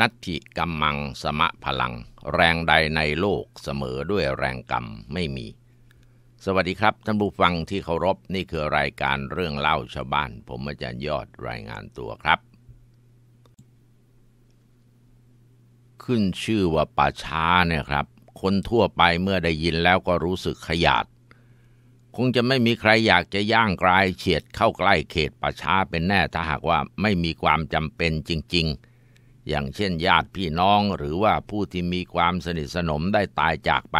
นัตถิกัมมังสมะพลัง แรงใดในโลกเสมอด้วยแรงกรรม ไม่มี สวัสดีครับ ท่านผู้ฟังที่เคารพนี่คือรายการเรื่องเล่า ชาวบ้านผมอาจารย์ยอดรายงานตัวครับ ขึ้นชื่อว่าป่าช้าเนี่ยครับ คนทั่วไปเมื่อได้ยินแล้วก็รู้สึกขยาดคงจะไม่มีใครอยากจะย่างกลายเฉียดเข้าใกล้เขตป่าช้าเป็นแน่ ถ้าหากว่าไม่มีความจำเป็นจริง ๆอย่างเช่นญาติพี่น้องหรือว่าผู้ที่มีความสนิทสนมได้ตายจากไป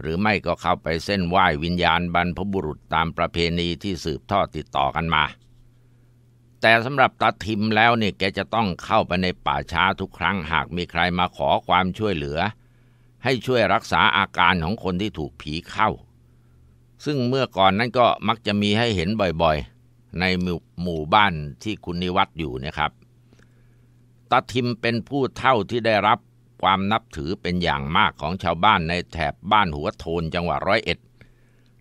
หรือไม่ก็เข้าไปเส้นไหว้วิญญาณบรรพบุรุษตามประเพณีที่สืบทอดติดต่อกันมา แต่สำหรับตาทิมแล้วเนี่ยแกจะต้องเข้าไปในป่าช้าทุกครั้งหากมีใครมาขอความช่วยเหลือ ให้ช่วยรักษาอาการของคนที่ถูกผีเข้า ซึ่งเมื่อก่อนนั้นก็มักจะมีให้เห็นบ่อยๆ ในหมู่บ้านที่คุณนิวัตอยู่นะครับตาทิมเป็นผู้เท่าที่ได้รับความนับถือเป็นอย่างมากของชาวบ้านในแถบบ้านหัวโทนจังหวัดร้อยเอ็ด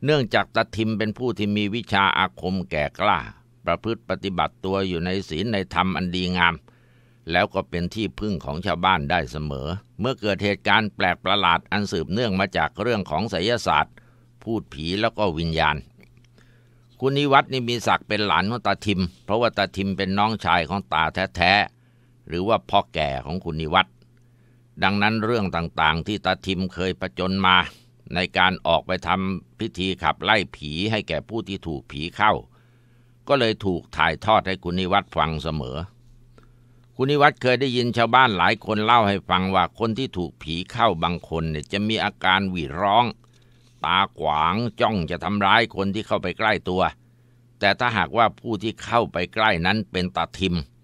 เนื่องจากตาทิมเป็นผู้ที่มีวิชาอาคมแก่กล้า ประพฤติปฏิบัติตัวอยู่ในศีลในธรรมอันดีงาม แล้วก็เป็นที่พึ่งของชาวบ้านได้เสมอ เมื่อเกิดเหตุการณ์แปลกประหลาดอันสืบเนื่องมาจากเรื่องของไสยศาสตร์ พูดผีแล้วก็วิญญาณคุณนิวัฒน์นี่มีศักดิ์เป็นหลานของตาทิมเพราะว่าตาทิมเป็นน้องชายของตาแท้หรือว่าพ่อแก่ของคุณนิวัตดังนั้นเรื่องต่างๆ ที่ตาทิมเคยประจนมา ในการออกไปทำพิธีขับไล่ผีให้แก่ผู้ที่ถูกผีเข้า ก็เลยถูกถ่ายทอดให้คุณนิวัตฟังเสมอ คุณนิวัตเคยได้ยินชาวบ้านหลายคนเล่าให้ฟังว่าคนที่ถูกผีเข้าบางคนเนี่ยจะมีอาการหวีดร้อง ตาขวางจ้องจะทำร้ายคนที่เข้าไปใกล้ตัว แต่ถ้าหากว่าผู้ที่เข้าไปใกล้นั้นเป็นตาทิมเ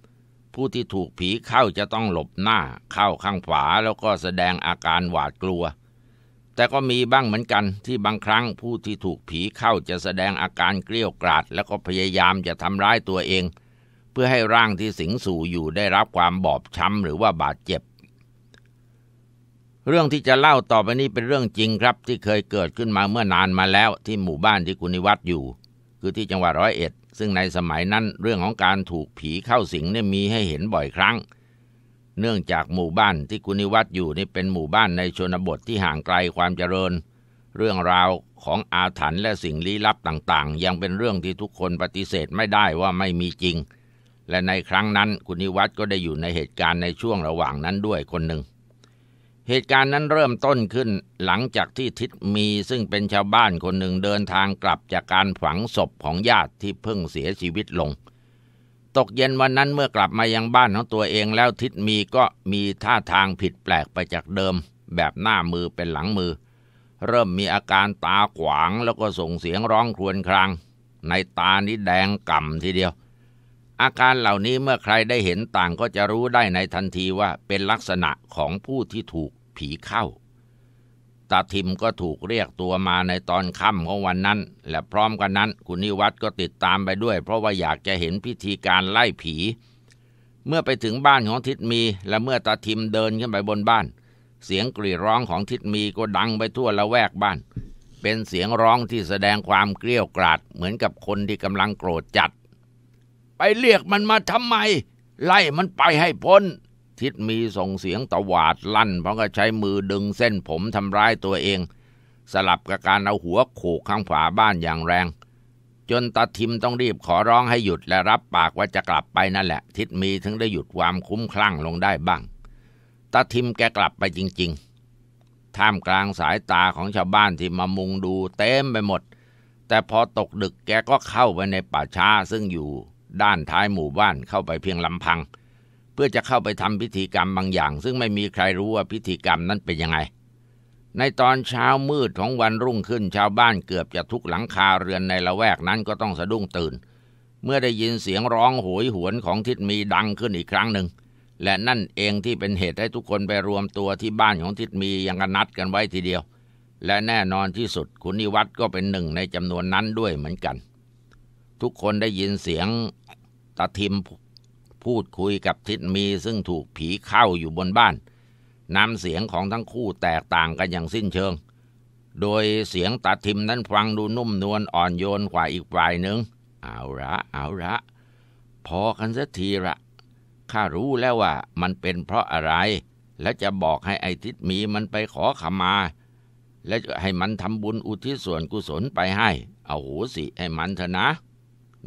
ผู้ที่ถูกผีเข้าจะต้องหลบหน้าเข้าข้างขวาแล้วก็แสดงอาการหวาดกลัว แต่ก็มีบ้างเหมือนกันที่บางครั้ง ผู้ที่ถูกผีเข้าจะแสดงอาการเกลี้ยกก่าด แล้วก็พยายามจะทำร้ายตัวเอง เพื่อให้ร่างที่สิงสู่อยู่ได้รับความบอบช้ำหรือว่าบาดเจ็บ เรื่องที่จะเล่าต่อไปนี้เป็นเรื่องจริงครับ ที่เคยเกิดขึ้นมาเมื่อนานมาแล้วที่หมู่บ้านที่คุณนิวัตอยู่ คือที่จังหวัดร้อยเอ็ดซึ่งในสมัยนั้นเรื่องของการถูกผีเข้าสิงเนี่ยมีให้เห็นบ่อยครั้ง เนื่องจากหมู่บ้านที่คุณนิวัตอยู่นี่เป็นหมู่บ้านในชนบทที่ห่างไกลความเจริญ เรื่องราวของอาถรรพ์และสิ่งลี้ลับต่างๆ ยังเป็นเรื่องที่ทุกคนปฏิเสธไม่ได้ว่าไม่มีจริง และในครั้งนั้นคุณนิวัตก็ได้อยู่ในเหตุการณ์ในช่วงระหว่างนั้นด้วยคนหนึ่งเหตุการณ์นั้นเริ่มต้นขึ้น หลังจากที่ทิดมีซึ่งเป็นชาวบ้านคนหนึ่งเดินทางกลับจากการฝังศพของญาติที่เพิ่งเสียชีวิตลง ตกเย็นวันนั้นเมื่อกลับมายังบ้านของตัวเองแล้วทิดมีก็มีท่าทางผิดแปลกไปจากเดิม แบบหน้ามือเป็นหลังมือ เริ่มมีอาการตาขวางแล้วก็ส่งเสียงร้องครวญครางในตานี้แดงก่ำทีเดียวอาการเหล่านี้เมื่อใครได้เห็นต่างก็จะรู้ได้ในทันทีว่าเป็นลักษณะของผู้ที่ถูกผีเข้าตาทิมก็ถูกเรียกตัวมาในตอนค่ำของวันนั้นและพร้อมกันนั้น คุณนิวัตก็ติดตามไปด้วย เพราะว่าอยากจะเห็นพิธีการไล่ผี เมื่อไปถึงบ้านของทิดมี และเมื่อตาทิมเดินขึ้นไปบนบ้าน เสียงกรีดร้องของทิดมีก็ดังไปทั่วละแวกบ้าน เป็นเสียงร้องที่แสดงความเกลียวกราดเหมือนกับคนที่กำลังโกรธจัดไปเรียกมันมาทำไม ไล่มันไปให้พ้น ทิดมีส่งเสียงตวาดลั่นพร้อมกับใช้มือดึงเส้นผมทำร้ายตัวเอง สลับกับการเอาหัวโขกข้างฝาบ้านอย่างแรง จนตาทิมต้องรีบขอร้องให้หยุดและรับปากว่าจะกลับไปนั่นแหละ ทิดมีถึงได้หยุดความคุ้มคลั่งลงได้บ้างตาทิมแกกลับไปจริง ๆท่ามกลางสายตาของชาวบ้านที่มามุงดูเต็มไปหมด แต่พอตกดึกแกก็เข้าไปในป่าช้าซึ่งอยู่ด้านท้ายหมู่บ้านเข้าไปเพียงลำพัง เพื่อจะเข้าไปทำพิธีกรรมบางอย่าง ซึ่งไม่มีใครรู้ว่าพิธีกรรมนั้นเป็นยังไง ในตอนเช้ามืดของวันรุ่งขึ้น ชาวบ้านเกือบจะทุกหลังคาเรือนในละแวกนั้นก็ต้องสะดุ้งตื่น เมื่อได้ยินเสียงร้องโหยหวนของทิดมีดังขึ้นอีกครั้งหนึ่ง และนั่นเองที่เป็นเหตุให้ทุกคนไปรวมตัวที่บ้านของทิดมียังกันนัดกันไว้ทีเดียว และแน่นอนที่สุดคุณนิวัตก็เป็นหนึ่งในจำนวนนั้นด้วยเหมือนกันทุกคนได้ยินเสียงตะทิมพูดคุยกับทิดมีซึ่งถูกผีเข้าอยู่บนบ้านนำเสียงของทั้งคู่แตกต่างกันอย่างสิ้นเชิง โดยเสียงตาทิมนั้นฟังดูนุ่มนวลอ่อนโยนกว่าอีกฝ่ายหนึ่งเอาละเอาละพอกันสักทีละข้ารู้แล้วว่ามันเป็นเพราะอะไร และจะบอกให้ไอทิดมีมันไปขอขมา และให้มันทำบุญอุทิศส่วนกุศลไปให้ เอาหูสิให้มันเถอะนะ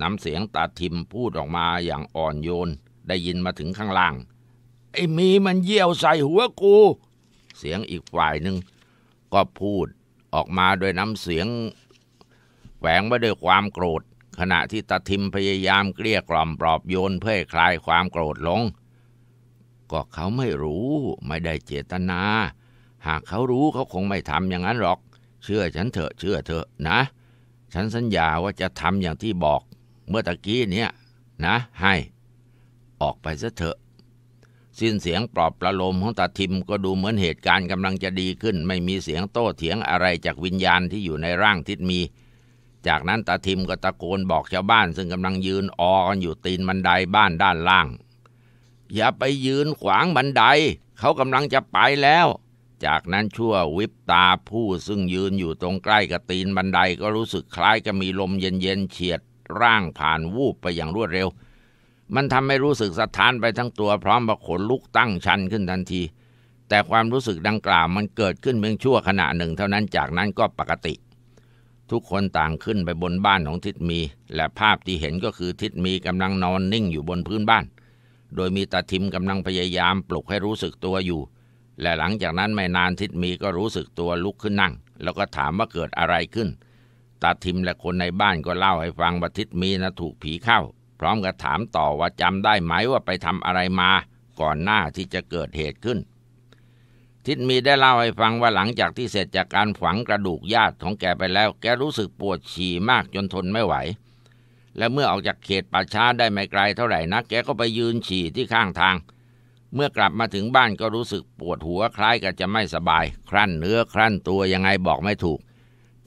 น้ำเสียงตาทิมพูดออกมาอย่างอ่อนโยน ได้ยินมาถึงข้างล่างไอ้มีมันเยี่ยวใส่หัวกู เสียงอีกฝ่ายหนึ่งก็พูดออกมาโดยน้ำเสียงแฝงไว้ด้วยความโกรธ ขณะที่ตาทิมพยายามเกลี้ยกล่อมปลอบโยนเพื่อคลายความโกรธลง ก็เขาไม่รู้ ไม่ได้เจตนาหากเขารู้เขาคงไม่ทำอย่างนั้นหรอก เชื่อฉันเถอะเชื่อเถอะนะ ฉันสัญญาว่าจะทำอย่างที่บอกเมื่อตะกี้เนี่ยนะ ให้ ออกไปซะเถอะ สิ้นเสียงปลอบประโลมของตาทิมก็ดูเหมือนเหตุการณ์กำลังจะดีขึ้น ไม่มีเสียงโต้เถียงอะไรจากวิญญาณที่อยู่ในร่างทิดมี จากนั้นตาทิมก็ตะโกนบอกชาวบ้าน ซึ่งกำลังยืนออกันอยู่ตีนบันไดบ้านด้านล่าง อย่าไปยืนขวางบันได เขากำลังจะไปแล้ว จากนั้นชั่ววิบตาผู้ซึ่งยืนอยู่ตรงใกล้กับตีนบันไดก็รู้สึกคล้ายกับมีลมเย็นๆเฉียดร่างผ่านวูบไปอย่างรวดเร็ว มันทำให้รู้สึกสะท้านไปทั้งตัว พร้อมกับขนลุกตั้งชันขึ้นทันที แต่ความรู้สึกดังกล่าวมันเกิดขึ้นเพียงชั่วขณะหนึ่งเท่านั้นจากนั้นก็ปกติ ทุกคนต่างขึ้นไปบนบ้านของทิดมี และภาพที่เห็นก็คือทิดมีกำลังนอนนิ่งอยู่บนพื้นบ้าน โดยมีตาทิมกำลังพยายามปลุกให้รู้สึกตัวอยู่ และหลังจากนั้นไม่นานทิดมีก็รู้สึกตัวลุกขึ้นนั่ง แล้วก็ถามว่าเกิดอะไรขึ้นตาทิมและคนในบ้านก็เล่าให้ฟังว่าทิศมีนะถูกผีเข้าพร้อมกับถามต่อว่าจำได้ไหมว่าไปทำอะไรมา ก่อนหน้าที่จะเกิดเหตุขึ้น ทิศมีได้เล่าให้ฟังว่าหลังจากที่เสร็จจากการฝังกระดูกญาติของแกไปแล้วแกรู้สึกปวดฉี่มากจนทนไม่ไหว และเมื่อออกจากเขตป่าช้าได้ไม่ไกล เท่าไหร่นะักแกก็ไปยืนฉี่ที่ข้างทาง เมื่อกลับมาถึงบ้านก็รู้สึกปวดหัวคล้ายกับจะไม่สบายครั่นเนื้อครั่นตัวยังไงบอกไม่ถูก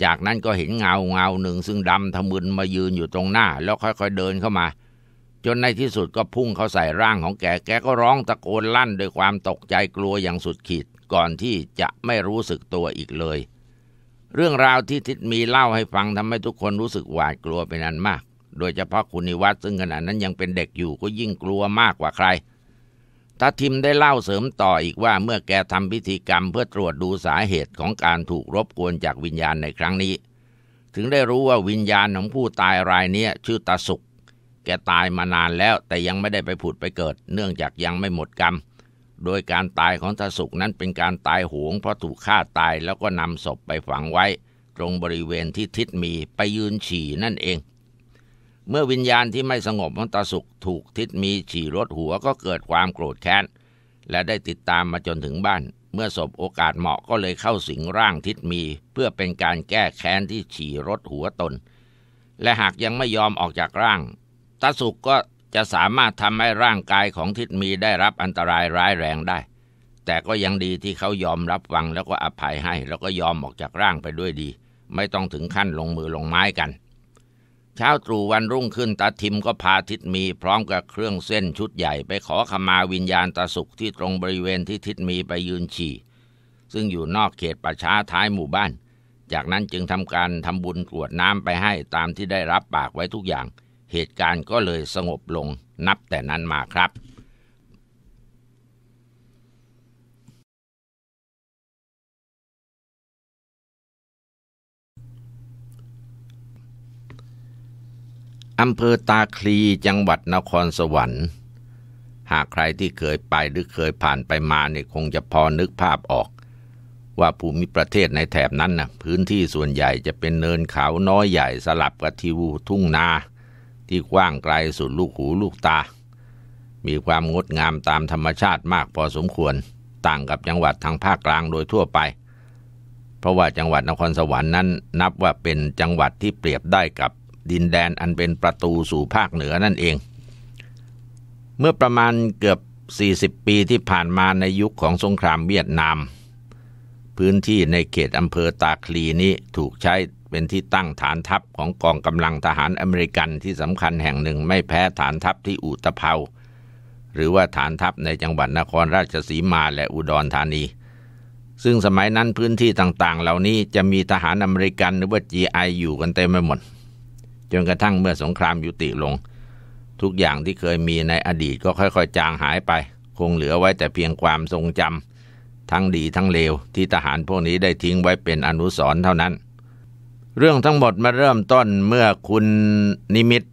จากนั้นก็เห็นเงาเงาหนึ่ง ซึ่งดำทะมึนมายืนอยู่ตรงหน้าแล้วค่อยๆเดินเข้ามา จนในที่สุดก็พุ่งเข้าใส่ร่างของแกแกก็ร้องตะโกนลั่นด้วยความตกใจกลัวอย่างสุดขีดก่อนที่จะไม่รู้สึกตัวอีกเลย เรื่องราวที่ทิดมีเล่าให้ฟังทำให้ทุกคนรู้สึกหวาดกลัวเป็นอันมาก โดยเฉพาะคุณนิวัตซึ่งขณะนั้นยังเป็นเด็กอยู่ก็ยิ่งกลัวมากกว่าใครทาทิมได้เล่าเสริมต่ออีกว่าเมื่อแกทำพิธีกรรมเพื่อตรวจดูสาเหตุของการถูกรบกวนจากวิญญาณในครั้งนี้ ถึงได้รู้ว่าวิญญาณของผู้ตายรายนี้ชื่อตาสุกแกตายมานานแล้วแต่ยังไม่ได้ไปผุดไปเกิดเนื่องจากยังไม่หมดกรรม โดยการตายของตาสุกนั้นเป็นการตายโหงเพราะถูกฆ่าตายแล้วก็นำศพไปฝังไว้ตรงบริเวณที่ทิศมีไปยืนฉี่นั่นเองเมื่อวิญญาณที่ไม่สงบมันตาสุขถูกทิศมีฉี่รถหัวก็เกิดความโกรธแค้น และได้ติดตามมาจนถึงบ้าน เมื่อสบโอกาสเหมาะก็เลยเข้าสิงร่างทิศมี เพื่อเป็นการแก้แค้นที่ฉี่รถหัวตน และหากยังไม่ยอมออกจากร่างตาสุขก็จะสามารถทำให้ร่างกายของทิศมีได้รับอันตรายร้ายแรงได้ แต่ก็ยังดีที่เขายอมรับฟังแล้วก็อภัยให้ แล้วก็ยอมออกจากร่างไปด้วยดี ไม่ต้องถึงขั้นลงมือลงไม้กันเช้าตรู่วันรุ่งขึ้นตาทิมก็พาทิดมีพร้อมกับเครื่องเส้นชุดใหญ่ไปขอขมาวิญญาณตาสุขที่ตรงบริเวณที่ทิดมีไปยืนฉี่ ซึ่งอยู่นอกเขตป่าช้าท้ายหมู่บ้าน จากนั้นจึงทำการทำบุญกรวดน้ำไปให้ตามที่ได้รับปากไว้ทุกอย่าง เหตุการณ์ก็เลยสงบลงนับแต่นั้นมาครับอำเภอตาคลี จังหวัดนครสวรรค์ หากใครที่เคยไปหรือเคยผ่านไปมาเนี่ยคงจะพอนึกภาพออก ว่าภูมิประเทศในแถบนั้นนะพื้นที่ส่วนใหญ่จะเป็นเนินเขาน้อยใหญ่สลับกับทิวทุ่งนา ที่กว้างไกลสุดลูกหูลูกตา มีความงดงามตามธรรมชาติมากพอสมควรต่างกับจังหวัดทางภาคกลางโดยทั่วไป เพราะว่าจังหวัดนครสวรรค์นั้น นับว่าเป็นจังหวัดที่เปรียบได้กับดินแดนอันเป็นประตูสู่ภาคเหนือนั่นเอง เมื่อประมาณเกือบ 40 ปีที่ผ่านมาในยุคของสงครามเวียดนาม พื้นที่ในเขตอำเภอตาคลีนี้ถูกใช้เป็นที่ตั้งฐานทัพของกองกำลังทหารอเมริกันที่สำคัญแห่งหนึ่งไม่แพ้ฐานทัพที่อุตภา หรือว่าฐานทัพในจังหวัดนครราชสีมาและอุดรธานี ซึ่งสมัยนั้นพื้นที่ต่างๆ เหล่านี้จะมีทหารอเมริกันหรือว่า GI อยู่กันเต็มไปหมดจนกระทั่งเมื่อสงครามยุติลง ทุกอย่างที่เคยมีในอดีต ก็ค่อยๆจางหายไป คงเหลือไว้แต่เพียงความทรงจำทั้งดีทั้งเลวที่ทหารพวกนี้ได้ทิ้งไว้เป็นอนุสรณ์เท่านั้น เรื่องทั้งหมดมาเริ่มต้นเมื่อคุณนิมิต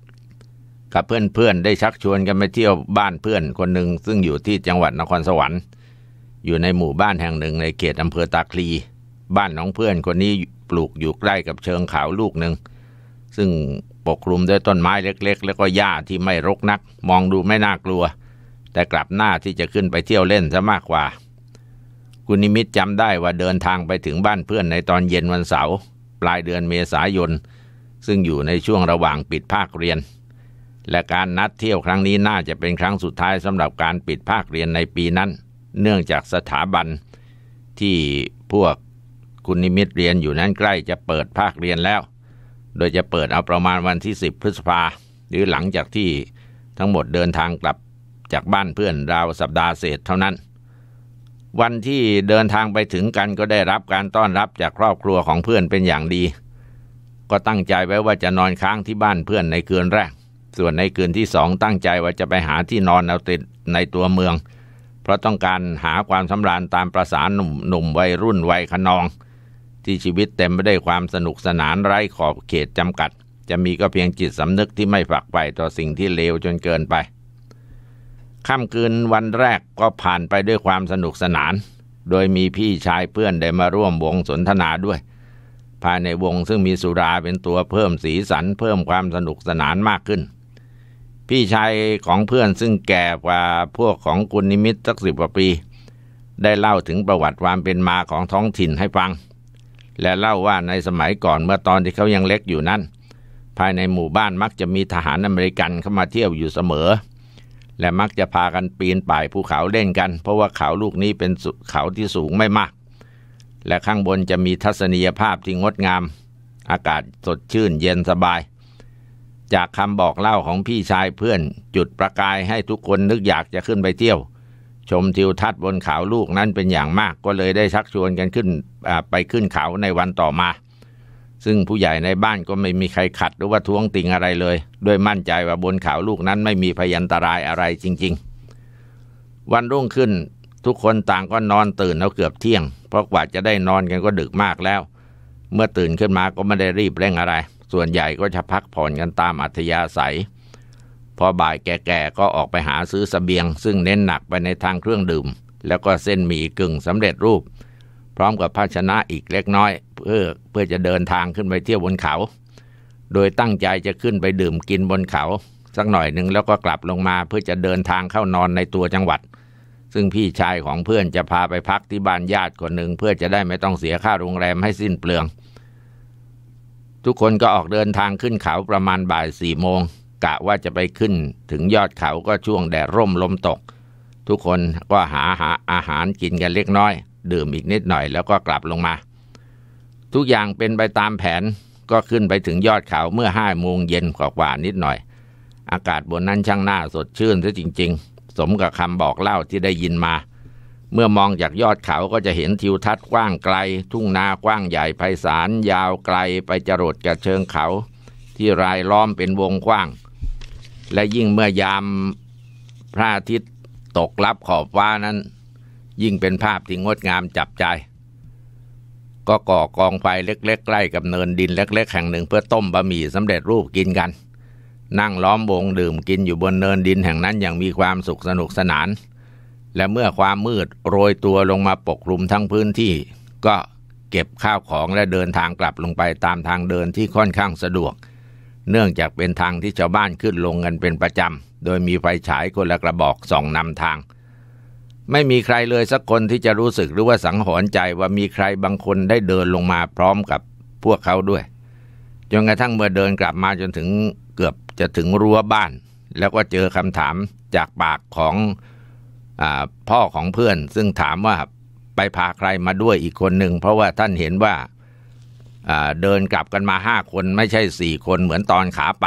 กับเพื่อนๆได้ชักชวนกันไปเที่ยวบ้านเพื่อนคนหนึ่งซึ่งอยู่ที่จังหวัดนครสวรรค์ อยู่ในหมู่บ้านแห่งหนึ่งในเขตอำเภอตาคลีบ้านของเพื่อนคนนี้ปลูกอยู่ใกล้กับเชิงเขาลูกหนึ่งซึ่งปกคลุมด้วยต้นไม้เล็กๆ แล้วก็หญ้าที่ไม่รกนักมองดูไม่น่ากลัวแต่กลับหน้าที่จะขึ้นไปเที่ยวเล่นซะมากกว่า คุณนิมิตจำได้ว่าเดินทางไปถึงบ้านเพื่อนในตอนเย็นวันเสาร์ปลายเดือนเมษายน ซึ่งอยู่ในช่วงระหว่างปิดภาคเรียน และการนัดเที่ยวครั้งนี้น่าจะเป็นครั้งสุดท้ายสำหรับการปิดภาคเรียนในปีนั้น เนื่องจากสถาบัน ที่พวกคุณนิมิตเรียนอยู่นั้นใกล้จะเปิดภาคเรียนแล้วโดยจะเปิดเอาประมาณวันที่ 10 พฤษภาหรือหลังจากที่ทั้งหมดเดินทางกลับจากบ้านเพื่อนราวสัปดาห์เศษเท่านั้น วันที่เดินทางไปถึงกันก็ได้รับการต้อนรับจากครอบครัวของเพื่อนเป็นอย่างดี ก็ตั้งใจไว้ว่าจะนอนค้างที่บ้านเพื่อนในคืนแรก ส่วนในคืนที่สองตั้งใจว่าจะไปหาที่นอนเอาติดในตัวเมือง เพราะต้องการหาความสำราญตามประสานหนุ่มหนุ่มวัยรุ่นวัยขนองที่ชีวิตเต็มไปได้วยความสนุกสนานไร้ขอบเขตจำกัด จะมีก็เพียงจิตสำนึกที่ไม่ฝักใฝ่ต่อสิ่งที่เลวจนเกินไป ค่ำคืนวันแรกก็ผ่านไปด้วยความสนุกสนาน โดยมีพี่ชายเพื่อนได้มาร่วมวงสนทนาด้วย ภายในวงซึ่งมีสุราเป็นตัวเพิ่มสีสันเพิ่มความสนุกสนานมากขึ้น พี่ชายของเพื่อนซึ่งแก่กว่าพวกของคุณนิมิตสักสิบกว่าปี ได้เล่าถึงประวัติความเป็นมาของท้องถิ่นให้ฟังและเล่าว่าในสมัยก่อนเมื่อตอนที่เขายังเล็กอยู่นั้นภายในหมู่บ้านมักจะมีทหารอเมริกันเข้ามาเที่ยวอยู่เสมอ และมักจะพากันปีนป่ายภูเขาเล่นกันเพราะว่าเขาลูกนี้เป็นเขาที่สูงไม่มาก และข้างบนจะมีทัศนียภาพที่งดงาม อากาศสดชื่นเย็นสบาย จากคำบอกเล่าของพี่ชายเพื่อนจุดประกายให้ทุกคนนึกอยากจะขึ้นไปเที่ยวชมทิวทัศน์บนเขาลูกนั้นเป็นอย่างมากก็เลยได้ชักชวนกันขึ้นไปขึ้นเขาในวันต่อมา ซึ่งผู้ใหญ่ในบ้านก็ไม่มีใครขัด หรือว่าท้วงติงอะไรเลยด้วยมั่นใจว่าบนเขาลูกนั้นไม่มีพยันตรายอะไรจริง ๆ วันรุ่งขึ้นทุกคนต่างก็นอนตื่นเอาเกือบเที่ยง เพราะกว่าจะได้นอนกันก็ดึกมากแล้ว เมื่อตื่นขึ้นมาก็ไม่ได้รีบเร่งอะไร ส่วนใหญ่ก็จะพักผ่อนกันตามอัธยาศัยพอบ่ายแก่ๆก็ออกไปหาซื้อสเสบียง ซึ่งเน้นหนักไปในทางเครื่องดื่ม แล้วก็เส้นหมี่กึ่งสำเร็จรูป พร้อมกับภาชนะอีกเล็กน้อยเพื่อเพื่อจะเดินทางขึ้นไปเที่ยวบนเขา โดยตั้งใจจะขึ้นไปดื่มกินบนเขาสักหน่อยหนึ่งแล้วก็กลับลงมาเพื่อจะเดินทางเข้านอนในตัวจังหวัด ซึ่งพี่ชายของเพื่อนจะพาไปพักที่บ้านญาติคนหนึ่งเพื่อจะได้ไม่ต้องเสียค่าโรงแรมให้สิ้นเปลือง ทุกคนก็ออกเดินทางขึ้นเขาประมาณบ่ายสี่โมงกะว่าจะไปขึ้นถึงยอดเขาก็ช่วงแดดร่มลมตก ทุกคนก็หาหาอาหารกินกันเล็กน้อยดื่มอีกนิดหน่อยแล้วก็กลับลงมา ทุกอย่างเป็นไปตามแผนก็ขึ้นไปถึงยอดเขาเมื่อห้าโมงเย็นกว่านิดหน่อย อากาศบนนั้นช่างน่าสดชื่นซะจริง ๆ สมกับคำบอกเล่าที่ได้ยินมา เมื่อมองจากยอดเขาก็จะเห็นทิวทัศน์กว้างไกล ทุ่งนากว้างใหญ่ไพศาลยาวไกลไปจรดกระเชิงเขา ที่รายล้อมเป็นวงกว้างและยิ่งเมื่อยามพระอาทิตย์ตกลับขอบฟ้านั้น ยิ่งเป็นภาพที่งดงามจับใจ ก็ก่อกองไฟเล็ก ๆ ใกล้กับเนินดินเล็กๆแห่งหนึ่ง เพื่อต้มบะหมี่สำเร็จรูปกินกัน นั่งล้อมวงดื่มกินอยู่บนเนินดินแห่งนั้น อย่างมีความสุขสนุกสนาน และเมื่อความมืดโรย ตัวลงมาปกคลุมทั้งพื้นที่ ก็เก็บข้าวของและเดินทางกลับลงไปตามทางเดินที่ค่อนข้างสะดวกเนื่องจากเป็นทางที่ชาวบ้านขึ้นลงกันเป็นประจำ โดยมีไฟฉายคนละกระบอกส่องนำทาง ไม่มีใครเลยสักคนที่จะรู้สึกหรือว่าสังหรณ์ใจว่ามีใครบางคนได้เดินลงมาพร้อมกับพวกเขาด้วย จนกระทั่งเมื่อเดินกลับมาจนถึงเกือบจะถึงรั้วบ้าน แล้วก็เจอคำถามจากปากของอพ่อของเพื่อนซึ่งถามว่าไปพาใครมาด้วยอีกคนหนึ่งเพราะว่าท่านเห็นว่าเดินกลับกันมาห้าคนไม่ใช่สี่คนเหมือนตอนขาไป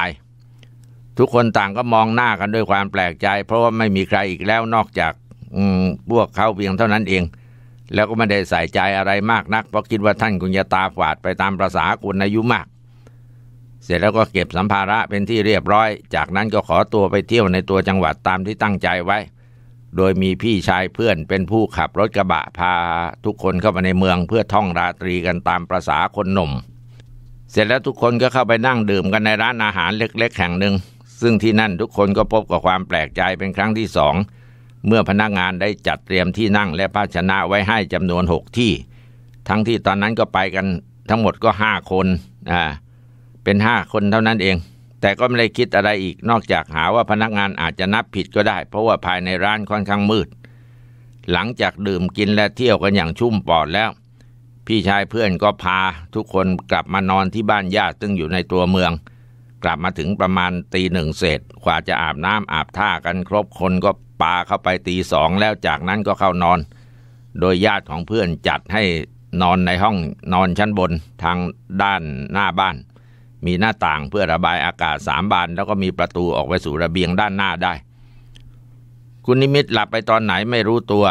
ทุกคนต่างก็มองหน้ากันด้วยความแปลกใจเพราะว่าไม่มีใครอีกแล้วนอกจากพวกเขาเพียงเท่านั้นเอง แล้วก็ไม่ได้ใส่ใจอะไรมากนักเพราะคิดว่าท่านคงจะตาฝาดไปตามประษาคุณอายุมาก เสร็จแล้วก็เก็บสัมภาระเป็นที่เรียบร้อย จากนั้นก็ขอตัวไปเที่ยวในตัวจังหวัดตามที่ตั้งใจไว้โดยมีพี่ชายเพื่อนเป็นผู้ขับรถกระบะพาทุกคนเข้ามาในเมืองเพื่อ ท่องราตรีกันตามประษาคนหนุ่ม เสร็จแล้วทุกคนก็เข้าไปนั่งดื่มกันในร้านอาหารเล็กๆแห่งหนึ่งซึ่งที่นั่นทุกคนก็พบกับความแปลกใจเป็นครั้งที่สอง เมื่อพนักงานได้จัดเตรียมที่นั่งและภาชนะไว้ให้จำนวนหกที่ ทั้งที่ตอนนั้นก็ไปกันทั้งหมดก็ห้าคนอ่าเป็นห้าคนเท่านั้นเองแต่ก็ไม่ได้คิดอะไรอีกนอกจากหาว่าพนักงานอาจจะนับผิดก็ได้ เพราะว่าภายในร้านค่อนข้างมืด หลังจากดื่มกินและเที่ยวกันอย่างชุ่มปอดแล้ว พี่ชายเพื่อนก็พาทุกคนกลับมานอนที่บ้านญาติซึ่งอยู่ในตัวเมือง กลับมาถึงประมาณตีหนึ่งเศษกว่าจะอาบน้ำอาบท่ากันครบคนก็ ปา เข้าไปตีสอง แล้วจากนั้นก็เข้านอน โดยญาติของเพื่อนจัดให้นอนในห้องนอนชั้นบนทางด้านหน้าบ้านมีหน้าต่างเพื่อระบายอากาศสามบาน แล้วก็มีประตูออกไปสู่ระเบียงด้านหน้าได้ คุณนิมิตหลับไปตอนไหนไม่รู้ตัว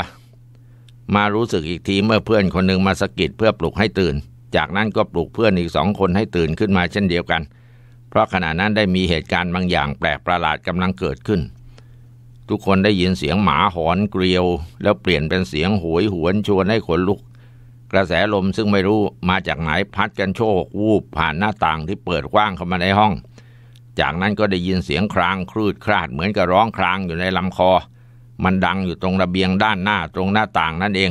มารู้สึกอีกทีเมื่อเพื่อนคนหนึ่งมาสะกิดเพื่อปลุกให้ตื่น จากนั้นก็ปลุกเพื่อนอีกสองคนให้ตื่นขึ้นมาเช่นเดียวกัน เพราะขณะนั้นได้มีเหตุการณ์บางอย่าง แปลกประหลาดกำลังเกิดขึ้น ทุกคนได้ยินเสียงหมาหอนเกลียว แล้วเปลี่ยนเป็นเสียงหวยหวนชวนให้ขนลุกกระแสลมซึ่งไม่รู้มาจากไหนพัดกันโชกวูบผ่านหน้าต่างที่เปิดกว้างเข้ามาในห้อง จากนั้นก็ได้ยินเสียงคราง ครืดคลาดเหมือนกับร้องครางอยู่ในลำคอ มันดังอยู่ตรงระเบียงด้านหน้าตรงหน้าต่างนั่นเอง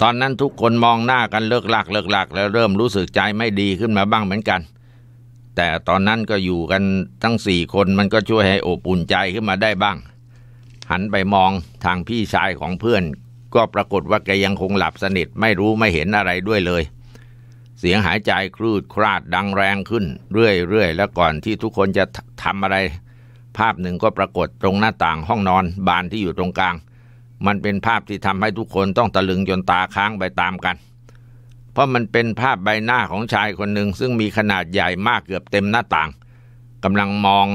ตอนนั้นทุกคนมองหน้ากันเลิกลักเลิกลักแล้วเริ่มรู้สึกใจไม่ดีขึ้นมาบ้างเหมือนกัน แต่ตอนนั้นก็อยู่กันทั้งสี่คนมันก็ช่วยให้อบอุ่นใจขึ้นมาได้บ้าง หันไปมองทางพี่ชายของเพื่อนก็ปรากฏว่าแกยังคงหลับสนิทไม่รู้ไม่เห็นอะไรด้วยเลย เสียงหายใจคลืดคลาดดังแรงขึ้น เรื่อยๆแล้วก่อนที่ทุกคนจะทำอะไร ภาพหนึ่งก็ปรากฏตรงหน้าต่างห้องนอน บานที่อยู่ตรงกลาง มันเป็นภาพที่ทำให้ทุกคนต้องตะลึงจนตาค้างไปตามกัน เพราะมันเป็นภาพใบหน้าของชายคนหนึ่งซึ่งมีขนาดใหญ่มากเกือบเต็มหน้าต่างกำลังมอง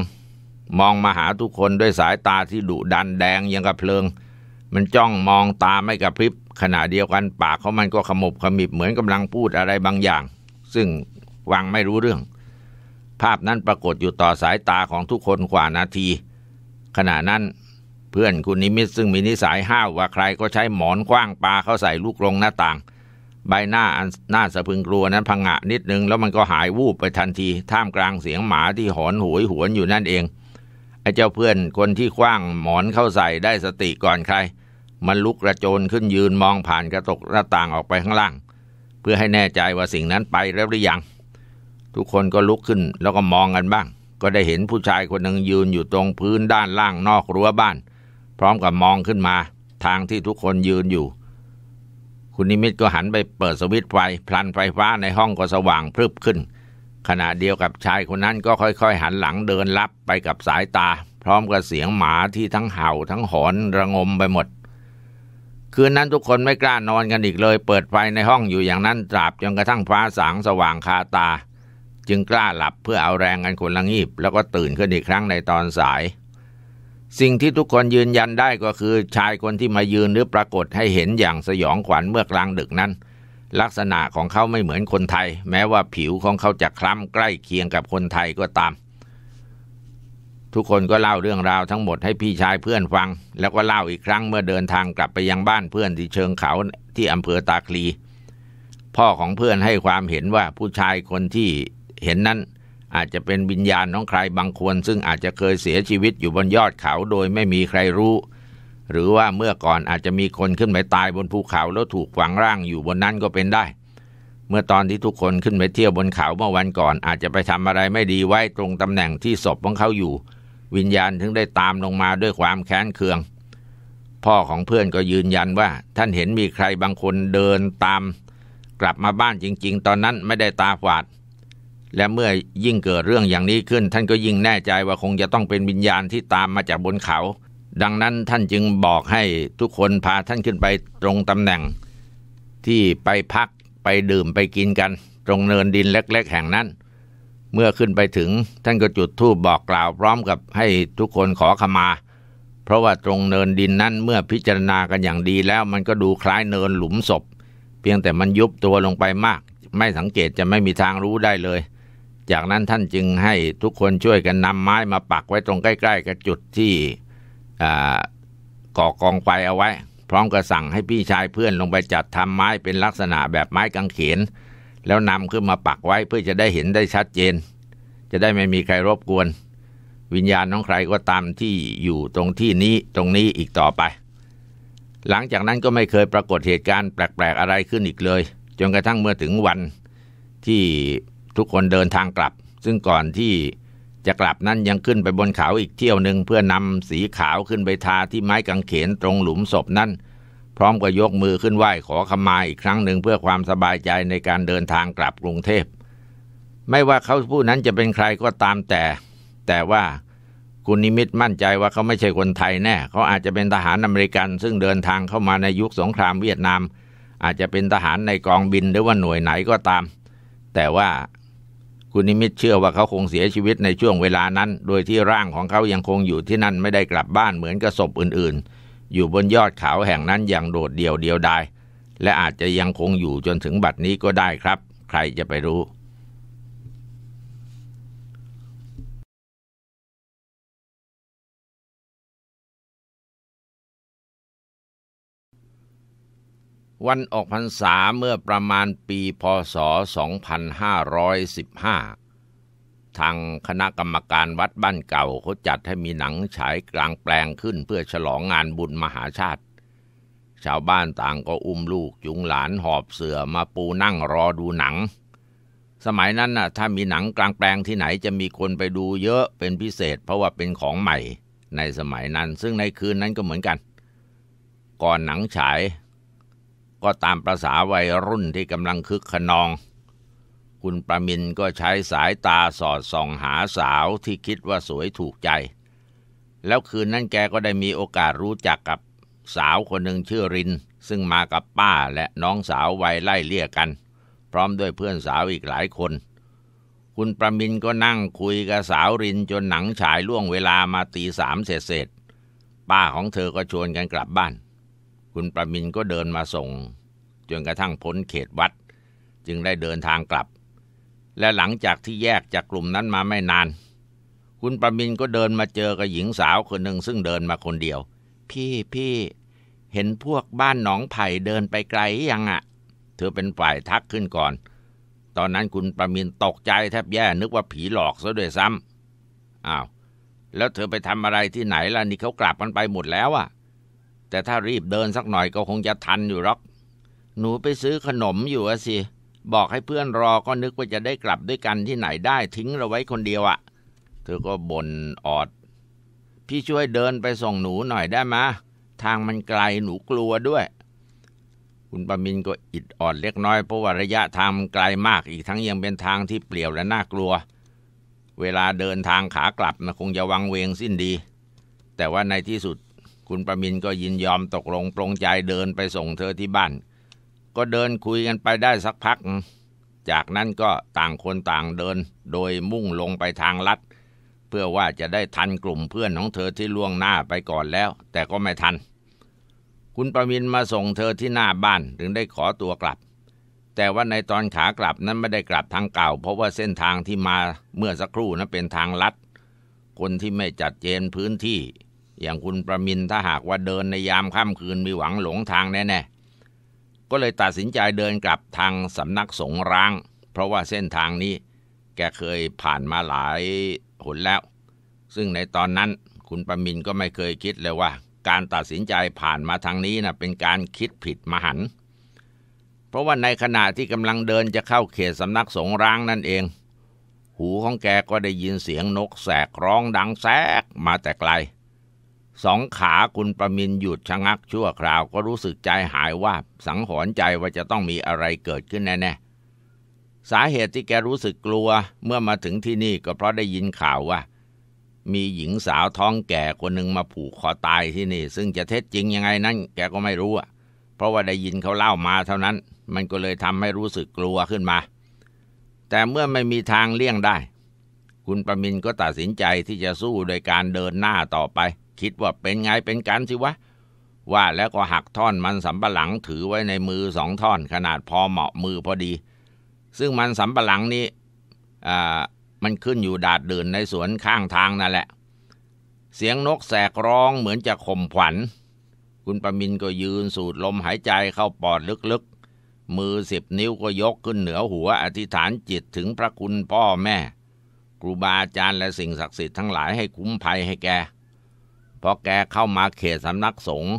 มองมาหาทุกคนด้วยสายตาที่ดุดันแดงยังกระเพลิงมันจ้องมองตาไม่กระพริบขณะเดียวกันปากของมันก็ขมบขมิบเหมือนกำลังพูดอะไรบางอย่าง ซึ่งวังไม่รู้เรื่อง ภาพนั้นปรากฏอยู่ต่อสายตาของทุกคนกว่านาที ขณะนั้นเพื่อนคุณนิมิตซึ่งมีนิสัยห้าวว่าใครก็ใช้หมอนคว้างปลาเข้าใส่ลูกลงหน้าต่าง ใบหน้าอันน่าสะพึงกลัวนั้นพังงะนิดนึง แล้วมันก็หายวูบไปทันที ท่ามกลางเสียงหมาที่หอนหวยหวนอยู่นั่นเองไอ้เจ้าเพื่อนคนที่คว้างหมอนเข้าใส่ได้สติก่อนใครมันลุกกระโจนขึ้นยืนมองผ่านกระตกหน้าต่างออกไปข้างล่าง เพื่อให้แน่ใจว่าสิ่งนั้นไปแล้วหรือยัง ทุกคนก็ลุกขึ้นแล้วก็มองกันบ้าง ก็ได้เห็นผู้ชายคนหนึ่งยืนอยู่ตรงพื้นด้านล่างนอกรั้วบ้าน พร้อมกับมองขึ้นมาทางที่ทุกคนยืนอยู่ คุณนิมิตก็หันไปเปิดสวิตไฟพลันไฟฟ้าในห้องก็สว่างพรึบขึ้น ขณะเดียวกับชายคนนั้นก็ค่อยๆหันหลังเดินลับไปกับสายตา พร้อมกับเสียงหมาที่ทั้งเห่าทั้งหอนระงมไปหมดคืนนั้นทุกคนไม่กล้านอนกันอีกเลย เปิดไฟในห้องอยู่อย่างนั้น ตราบจนกระทั่งฟ้าสางสว่างคาตา จึงกล้าหลับเพื่อเอาแรงกันคนละงีบ แล้วก็ตื่นขึ้นอีกครั้งในตอนสาย สิ่งที่ทุกคนยืนยันได้ก็คือ ชายคนที่มายืนหรือปรากฏให้เห็นอย่างสยองขวัญเมื่อกลางดึกนั้น ลักษณะของเขาไม่เหมือนคนไทย แม้ว่าผิวของเขาจะคล้ำใกล้เคียงกับคนไทยก็ตามทุกคนก็เล่าเรื่องราวทั้งหมดให้พี่ชายเพื่อนฟัง แล้วก็เล่าอีกครั้ง เมื่อเดินทางกลับไปยังบ้านเพื่อนที่เชิงเขาที่อำเภอตาคลี พ่อของเพื่อนให้ความเห็นว่าผู้ชายคนที่เห็นนั้น อาจจะเป็นวิญญาณของใครบางคนซึ่งอาจจะเคยเสียชีวิตอยู่บนยอดเขาโดยไม่มีใครรู้ หรือว่าเมื่อก่อนอาจจะมีคนขึ้นไปตายบนภูเขาแล้วถูกฝังร่างอยู่บนนั้นก็เป็นได้ เมื่อตอนที่ทุกคนขึ้นไปเที่ยวบนเขาเมื่อวันก่อนอาจจะไปทำอะไรไม่ดีไว้ตรงตำแหน่งที่ศพของเขาอยู่วิญญาณถึงได้ตามลงมาด้วยความแค้นเคือง พ่อของเพื่อนก็ยืนยันว่าท่านเห็นมีใครบางคนเดินตามกลับมาบ้านจริง ๆ ตอนนั้นไม่ได้ตาฝาด และเมื่อยิ่งเกิดเรื่องอย่างนี้ขึ้นท่านก็ยิ่งแน่ใจว่าคงจะต้องเป็นวิญญาณที่ตามมาจากบนเขา ดังนั้นท่านจึงบอกให้ทุกคนพาท่านขึ้นไปตรงตำแหน่ง ที่ไปพักไปดื่มไปกินกัน ตรงเนินดินเล็กๆแห่งนั้นเมื่อขึ้นไปถึงท่านก็จุดธูปบอกกล่าวพร้อมกับให้ทุกคนขอขมา เพราะว่าตรงเนินดินนั้นเมื่อพิจารณากันอย่างดีแล้ว มันก็ดูคล้ายเนินหลุมศพ เพียงแต่มันยุบตัวลงไปมาก ไม่สังเกตจะไม่มีทางรู้ได้เลย จากนั้นท่านจึงให้ทุกคนช่วยกันนำไม้มาปักไว้ตรงใกล้ ๆกับจุดที่ก่อกองไฟเอาไว้ พร้อมกับสั่งให้พี่ชายเพื่อนลงไปจัดทำไม้เป็นลักษณะแบบไม้กางเขนแล้วนำขึ้นมาปักไว้เพื่อจะได้เห็นได้ชัดเจน จะได้ไม่มีใครรบกวน วิญญาณของใครก็ตามที่อยู่ตรงที่นี้ตรงนี้อีกต่อไป หลังจากนั้นก็ไม่เคยปรากฏเหตุการณ์แปลก ๆ อะไรขึ้นอีกเลย จนกระทั่งเมื่อถึงวันที่ทุกคนเดินทางกลับ ซึ่งก่อนที่จะกลับนั้นยังขึ้นไปบนเขาอีกเที่ยวหนึ่งเพื่อนำสีขาวขึ้นไปทาที่ไม้กางเขนตรงหลุมศพนั่นพร้อมกับยกมือขึ้นไหว้ขอขมาอีกครั้งหนึ่งเพื่อความสบายใจในการเดินทางกลับกรุงเทพไม่ว่าเขาผู้นั้นจะเป็นใครก็ตามแต่แต่ว่าคุณนิมิตมั่นใจว่าเขาไม่ใช่คนไทยแน่เขาอาจจะเป็นทหารอเมริกัน ซึ่งเดินทางเข้ามาในยุคสงครามเวียดนาม อาจจะเป็นทหารในกองบินหรือว่าหน่วยไหนก็ตาม แต่ว่าคุณนิมิตเชื่อว่าเขาคงเสียชีวิตในช่วงเวลานั้น โดยที่ร่างของเขายังคงอยู่ที่นั่นไม่ได้กลับบ้านเหมือนกับศพอื่นๆอยู่บนยอดเขาแห่งนั้นอย่างโดดเดี่ยวเดียวดายและอาจจะยังคงอยู่จนถึงบัดนี้ก็ได้ครับ ใครจะไปรู้ วันออกพรรษาเมื่อประมาณปีพศ 2515ทางคณะกรรมการวัดบ้านเก่าเขาจัดให้มีหนังฉายกลางแปลงขึ้นเพื่อฉลองงานบุญมหาชาติ ชาวบ้านต่างก็อุ้มลูกจุงหลานหอบเสือมาปูนั่งรอดูหนัง สมัยนั้นน่ะถ้ามีหนังกลางแปลงที่ไหนจะมีคนไปดูเยอะเป็นพิเศษเพราะว่าเป็นของใหม่ในสมัยนั้นซึ่งในคืนนั้นก็เหมือนกัน ก่อนหนังฉายก็ตามประษาวัยรุ่นที่กำลังคึกขนองคุณประมินก็ใช้สายตาสอดส่องหาสาวที่คิดว่าสวยถูกใจ แล้วคืนนั้นแกก็ได้มีโอกาสรู้จักกับสาวคนหนึ่งชื่อริน ซึ่งมากับป้าและน้องสาววัยไล่เลี่ยกัน พร้อมด้วยเพื่อนสาวอีกหลายคน คุณประมินก็นั่งคุยกับสาวรินจนหนังฉายล่วงเวลามาตีสามเสร็จเป้าของเธอก็ชวนกันกลับบ้าน คุณประมินก็เดินมาส่ง จนกระทั่งพ้นเขตวัด จึงได้เดินทางกลับและหลังจากที่แยกจากกลุ่มนั้นมาไม่นาน คุณประมินก็เดินมาเจอกับหญิงสาวคนหนึ่งซึ่งเดินมาคนเดียว พี่พี่ เห็นพวกบ้านหนองไผ่เดินไปไกลยังอะ่ะ เธอเป็นฝ่ายทักขึ้นก่อน ตอนนั้นคุณประมินตกใจแทบแย่ นึกว่าผีหลอกซะด้วยซ้ำอ้าว แล้วเธอไปทำอะไรที่ไหนล่ะนี่เขากลับกันไปหมดแล้วอะ่ะ แต่ถ้ารีบเดินสักหน่อยก็คงจะทันอยู่หรอก หนูไปซื้อขนมอยู่อะสิบอกให้เพื่อนรอก็นึกว่าจะได้กลับด้วยกันที่ไหนได้ทิ้งเราไว้คนเดียวอะ่ะเธอก็บ่นออด พี่ช่วยเดินไปส่งหนูหน่อยได้มะทางมันไกลหนูกลัวด้วย คุณปามินก็อิดออดเล็กน้อยเพราะว่า ระยะทางไกลมากอีกทั้งยังเป็นทางที่เปลี่ยวและน่ากลัว เวลาเดินทางขากลับนะคงจะวังเวงสิ้นดี แต่ว่าในที่สุดคุณประมินก็ยินยอมตกลงปรงใจเดินไปส่งเธอที่บ้านก็เดินคุยกันไปได้สักพัก จากนั้นก็ต่างคนต่างเดินโดยมุ่งลงไปทางลัด เพื่อว่าจะได้ทันกลุ่มเพื่อนของเธอที่ล่วงหน้าไปก่อนแล้วแต่ก็ไม่ทัน คุณประมินมาส่งเธอที่หน้าบ้านถึงได้ขอตัวกลับ แต่ว่าในตอนขากลับนั้นไม่ได้กลับทางเก่าเพราะว่าเส้นทางที่มาเมื่อสักครู่นั้นเป็นทางลัด คนที่ไม่จัดเจนพื้นที่ อย่างคุณประมินถ้าหากว่าเดินในยามค่ำคืนมีหวังหลงทางแน่ก็เลยตัดสินใจเดินกลับทางสำนักสงร้าง เพราะว่าเส้นทางนี้แกเคยผ่านมาหลายหนแล้ว ซึ่งในตอนนั้นคุณประมินก็ไม่เคยคิดเลยว่า การตัดสินใจผ่านมาทางนี้นะเป็นการคิดผิดมหัน เพราะว่าในขณะที่กำลังเดินจะเข้าเขตสำนักสงร้างนั่นเอง หูของแกก็ได้ยินเสียงนกแสกร้องดังแสกมาแต่ไกลสองขาคุณประมินหยุดชะงักชั่วคราวก็รู้สึกใจหายว่า สังหรณ์ใจว่าจะต้องมีอะไรเกิดขึ้นแน่ๆ สาเหตุที่แกรู้สึกกลัวเมื่อมาถึงที่นี่ก็เพราะได้ยินข่าวว่า มีหญิงสาวท้องแก่คนหนึ่งมาผูกคอตายที่นี่ซึ่งจะเท็จจริงยังไงนั้นแกก็ไม่รู้อะเพราะว่าได้ยินเขาเล่ามาเท่านั้น มันก็เลยทำให้รู้สึกกลัวขึ้นมา แต่เมื่อไม่มีทางเลี่ยงได้ คุณประมินก็ตัดสินใจที่จะสู้โดยการเดินหน้าต่อไปคิดว่าเป็นไงเป็นกันสิวะ ว่าแล้วก็หักท่อนมันสำปะหลังถือไว้ในมือสองท่อนขนาดพอเหมาะมือพอดี ซึ่งมันสำปะหลังนี้่มันขึ้นอยู่ดาดเดินในสวนข้างทางนั่นแหละ เสียงนกแสกร้องเหมือนจะข่มขวัญ คุณประมินก็ยืนสูดลมหายใจเข้าปอดลึกๆ มือสิบนิ้วก็ยกขึ้นเหนือหัว อธิษฐานจิตถึงพระคุณพ่อแม่ ครูบาอาจารย์และสิ่งศักดิ์สิทธิ์ทั้งหลายให้ คุ้มภัยให้แกพอแกเข้ามาเขตสำนักสงฆ์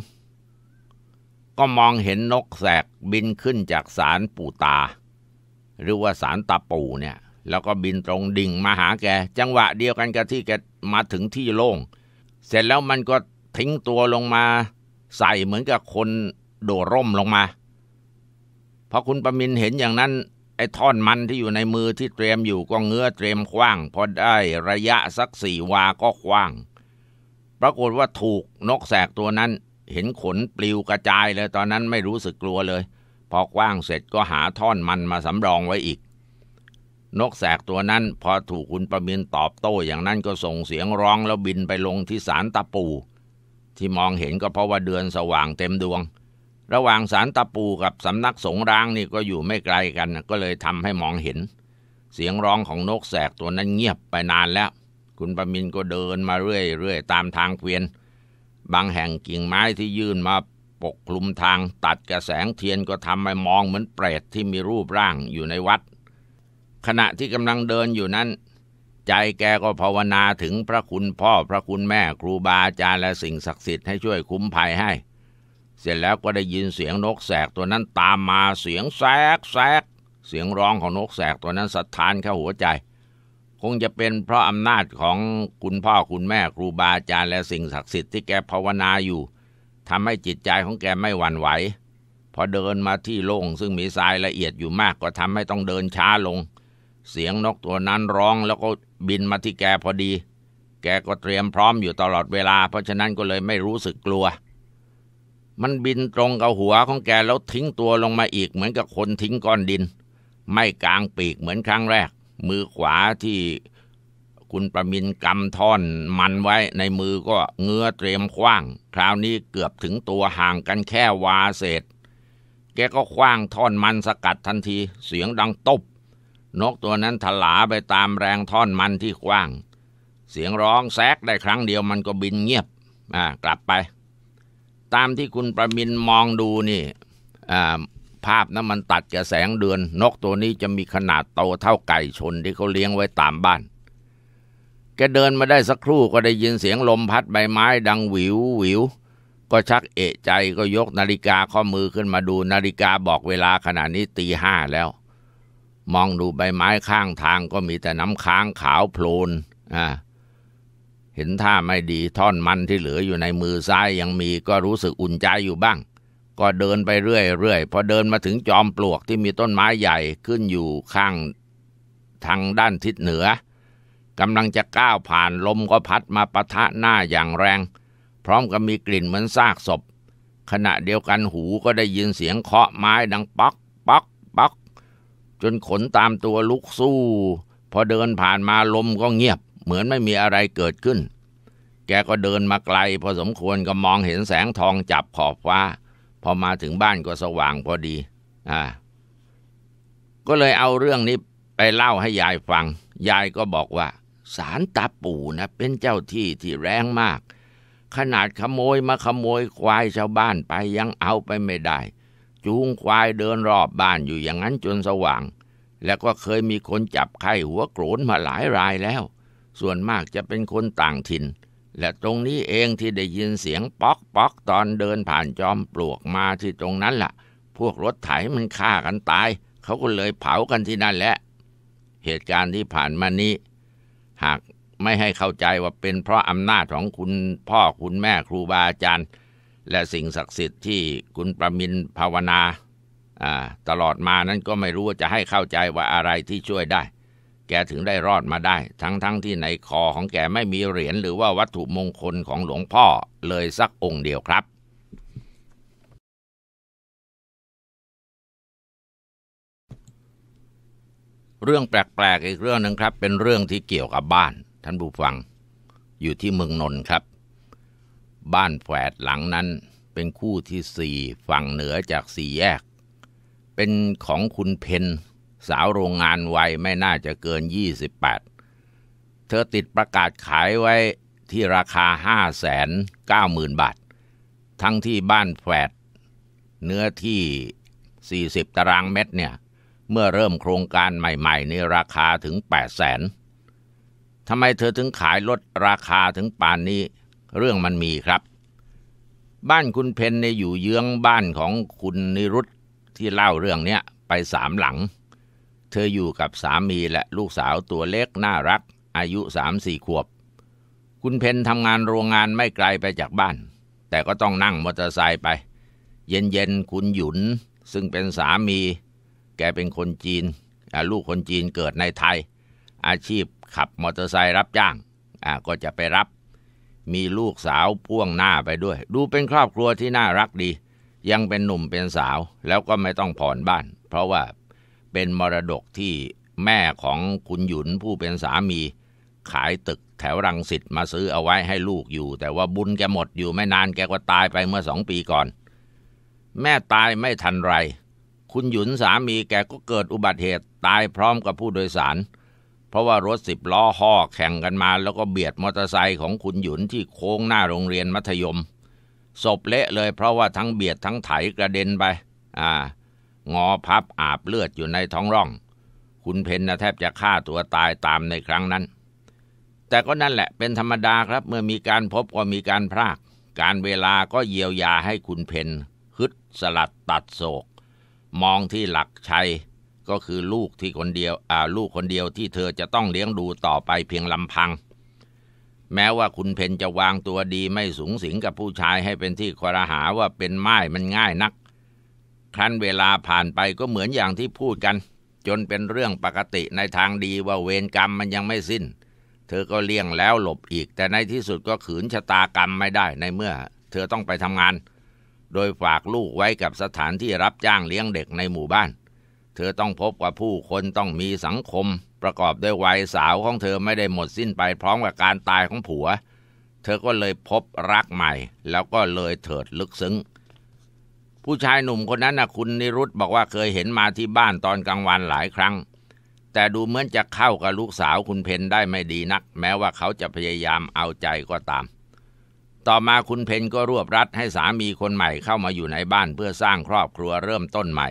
ก็มองเห็นนกแสกบินขึ้นจากสารปู่ตา หรือว่าสารตาปู่เนี่ย แล้วก็บินตรงดิ่งมาหาแกจังหวะเดียวกันกับที่แกมาถึงที่โล่งเสร็จแล้วมันก็ทิ้งตัวลงมา ใส่เหมือนกับคนโดดร่มลงมาพอคุณประมินเห็นอย่างนั้น ไอ้ท่อนมันที่อยู่ในมือที่เตรียมอยู่ก็เงื้อเตรียมคว้าง พอได้ระยะสักสี่วาก็คว้างปรากฏว่าถูกนกแสกตัวนั้น เห็นขนปลิวกระจายเลยตอนนั้นไม่รู้สึกกลัวเลย พอคว้างเสร็จก็หาท่อนมันมาสำรองไว้อีก นกแสกตัวนั้นพอถูกคุณประมินตอบโต้อย่างนั้นก็ส่งเสียงร้องแล้วบินไปลงที่สารตะปู ที่มองเห็นก็เพราะว่าเดือนสว่างเต็มดวง ระหว่างสารตะปูกับสำนักสงร้างนี่ก็อยู่ไม่ไกลกัน ก็เลยทำให้มองเห็น เสียงร้องของนกแสกตัวนั้นเงียบไปนานแล้วคุณประมินก็เดินมาเรื่อยๆตามทางเกวียนบางแห่งกิ่งไม้ที่ยื่นมาปกคลุมทางตัดกระแสงเทียนก็ทำให้มองเหมือนเปรตที่มีรูปร่างอยู่ในวัด ขณะที่กำลังเดินอยู่นั้น ใจแกก็ภาวนาถึงพระคุณพ่อพระคุณแม่ครูบาอาจารย์และสิ่งศักดิ์สิทธิ์ให้ช่วยคุ้มภัยให้ เสร็จแล้วก็ได้ยินเสียงนกแสกตัวนั้นตามมาเสียงแสกแสก เสียงร้องของนกแสกตัวนั้นสะท้านเข้าหัวใจคงจะเป็นเพราะอำนาจของคุณพ่อคุณแม่ครูบาอาจารย์และสิ่งศักดิ์สิทธิ์ที่แกภาวนาอยู่ทำให้จิตใจของแกไม่หวั่นไหวพอเดินมาที่โล่งซึ่งมีทรายละเอียดอยู่มากก็ทำให้ต้องเดินช้าลง เสียงนกตัวนั้นร้องแล้วก็บินมาที่แกพอดี แกก็เตรียมพร้อมอยู่ตลอดเวลา เพราะฉะนั้นก็เลยไม่รู้สึกกลัว มันบินตรงกับหัวของแกแล้วทิ้งตัวลงมาอีกเหมือนกับคนทิ้งก้อนดิน ไม่กลางปีกเหมือนครั้งแรกมือขวาที่คุณประมินกำท่อนมันไว้ ในมือก็เงื้อเตรียมคว้าง คราวนี้เกือบถึงตัวห่างกันแค่วาเศษ แกก็คว้างท่อนมันสกัดทันทีเสียงดังตบ นกตัวนั้นถลาไปตามแรงท่อนมันที่คว้าง เสียงร้องแซกได้ครั้งเดียวมันก็บินเงียบอ่ากลับไป ตามที่คุณประมินมองดูนี่อ่าภาพนะมันตัดกับแสงเดือน นกตัวนี้จะมีขนาดโตเท่าไก่ชนที่เขาเลี้ยงไว้ตามบ้าน แกเดินมาได้สักครู่ก็ได้ยินเสียงลมพัดใบไม้ดังหวิวหวิว ก็ชักเอะใจก็ยกนาฬิกาข้อมือขึ้นมาดูนาฬิกาบอกเวลาขณะนี้ตีห้าแล้ว มองดูใบไม้ข้างทางก็มีแต่น้ำค้างขาวโพลนอ่าเห็นท่าไม่ดีท่อนมันที่เหลืออยู่ในมือซ้ายยังมี ก็รู้สึกอุ่นใจอยู่บ้างก็เดินไปเรื่อยๆ พอเดินมาถึงจอมปลวกที่มีต้นไม้ใหญ่ขึ้นอยู่ข้าง ทางด้านทิศเหนือกำลังจะก้าวผ่านลมก็พัดมาปะทะหน้าอย่างแรงพร้อมกับมีกลิ่นเหมือนซากศพ ขณะเดียวกันหูก็ได้ยินเสียงเคาะไม้ดังปักปักปักจนขนตามตัวลุกสู้ พอเดินผ่านมาลมก็เงียบ เหมือนไม่มีอะไรเกิดขึ้น แกก็เดินมาไกล พอสมควรก็มองเห็นแสงทองจับขอบฟ้าพอมาถึงบ้านก็สว่างพอดี อ่า ก็เลยเอาเรื่องนี้ไปเล่าให้ยายฟัง ยายก็บอกว่าสารตาปู่นะเป็นเจ้าที่ที่แรงมาก ขนาดขโมยมาขโมย ควายชาวบ้านไปยังเอาไปไม่ได้ จูงควายเดินรอบบ้านอยู่อย่างนั้นจนสว่าง แล้วก็เคยมีคนจับไข้หัวโกรนมาหลายรายแล้ว ส่วนมากจะเป็นคนต่างถิ่นและตรงนี้เองที่ได้ยินเสียงป๊อกป๊อกตอนเดินผ่านจอมปลวกมาที่ตรงนั้นละ่ะพวกรถไถมันฆ่ากันตาย เขาก็เลยเผากันที่นั่นแหละ เหตุการณ์ที่ผ่านมานี้ หากไม่ให้เข้าใจว่าเป็นเพราะอำนาจของคุณพ่อคุณแม่ครูบาอาจารย์ และสิ่งศักดิ์สิทธิ์ที่คุณประมินภาวนาตลอดมานั้นก็ไม่รู้จะให้เข้าใจว่าอะไรที่ช่วยได้แกถึงได้รอดมาได้ทั้งๆทที่ในคอของแกไม่มีเหรียญหรือว่าวัตถุมงคลของหลวงพ่อเลยสักองค์เดียวครับ เรื่องแปลกๆอีกเรื่องหนึ่งครับ เป็นเรื่องที่เกี่ยวกับบ้านท่านผู้ฟัง อยู่ที่เมืองนนท์ครับ บ้านแฝดหลังนั้นเป็นคู่ที่สี่ฝั่งเหนือจากสี่แยก เป็นของคุณเพนสาวโรงงานวัยไม่น่าจะเกิน 28เธอติดประกาศขายไว้ที่ราคา 5 9 0 0 0 0 บาท ทั้งที่บ้านแฝดเนื้อที่ 40ตารางเมตรเนี่ย เมื่อเริ่มโครงการใหม่ๆในราคาถึง 8 0 0 0 0 0ทำไมเธอถึงขายลดราคาถึงป่านนี้เรื่องมันมีครับ บ้านคุณเพนในอยู่เยื้องบ้านของคุณนิรุตที่เล่าเรื่องเนี้ยไปสามหลังธออยู่กับสามีและลูกสาวตัวเล็กน่ารักอายุสามสี่ขวบ คุณเพนทำงานโรงงานไม่ไกลไปจากบ้าน แต่ก็ต้องนั่งมอเตอร์ไซค์ไป เย็นๆ คุณหยุนซึ่งเป็นสามีแกเป็นคนจีนลูกคนจีนเกิดในไทย อาชีพขับมอเตอร์ไซค์รับจ้างก็จะไปรับมีลูกสาวพ่วงหน้าไปด้วย ดูเป็นครอบครัวที่น่ารักดี ยังเป็นหนุ่มเป็นสาว แล้วก็ไม่ต้องผ่อนบ้าน เพราะว่าเป็นมรดกที่แม่ของคุณหยุนผู้เป็นสามี ขายตึกแถวรังสิตมาซื้อเอาไว้ให้ลูกอยู่ แต่ว่าบุญแกหมดอยู่ไม่นานแกก็ตายไปเมื่อสองปีก่อน แม่ตายไม่ทันไรคุณหยุนสามีแกก็เกิดอุบัติเหตุตายพร้อมกับผู้โดยสาร เพราะว่ารถสิบล้อห่อแข่งกันมา แล้วก็เบียดมอเตอร์ไซค์ของคุณหยุนที่โค้งหน้าโรงเรียนมัธยมศพเละเลยเพราะว่าทั้งเบียดทั้งไถกระเด็นไป อ่างอพับอาบเลือดอยู่ในท้องร่อง คุณเพนนะแทบจะฆ่าตัวตายตามในครั้งนั้น แต่ก็นั่นแหละเป็นธรรมดาครับเมื่อมีการพบก็มีการพราก การเวลาก็เยียวยาให้คุณเพนฮึดสลัดตัดโศก มองที่หลักชัย ก็คือลูกที่คนเดียว อ่าลูกคนเดียวที่เธอจะต้องเลี้ยงดูต่อไปเพียงลำพัง แม้ว่าคุณเพนจะวางตัวดีไม่สูงสิงกับผู้ชายให้เป็นที่ครหาว่าเป็นไม้มันง่ายนักครั้นเวลาผ่านไปก็เหมือนอย่างที่พูดกัน จนเป็นเรื่องปกติในทางดีว่าเวรกรรมมันยังไม่สิ้น เธอก็เลี่ยงแล้วหลบอีกแต่ในที่สุดก็ขืนชะตากรรมไม่ได้ในเมื่อเธอต้องไปทำงาน โดยฝากลูกไว้กับสถานที่รับจ้างเลี้ยงเด็กในหมู่บ้าน เธอต้องพบกับผู้คนต้องมีสังคม ประกอบด้วยวัยสาวของเธอไม่ได้หมดสิ้นไปพร้อมกับการตายของผัว เธอก็เลยพบรักใหม่ แล้วก็เลยเถิดลึกซึ้งผู้ชายหนุ่มคนนั้นนะคุณนิรุตบอกว่าเคยเห็นมาที่บ้านตอนกลางวันหลายครั้ง แต่ดูเหมือนจะเข้ากับลูกสาวคุณเพนได้ไม่ดีนัก แม้ว่าเขาจะพยายามเอาใจก็ตาม ต่อมาคุณเพนก็รวบรัดให้สามีคนใหม่เข้ามาอยู่ในบ้านเพื่อสร้างครอบครัวเริ่มต้นใหม่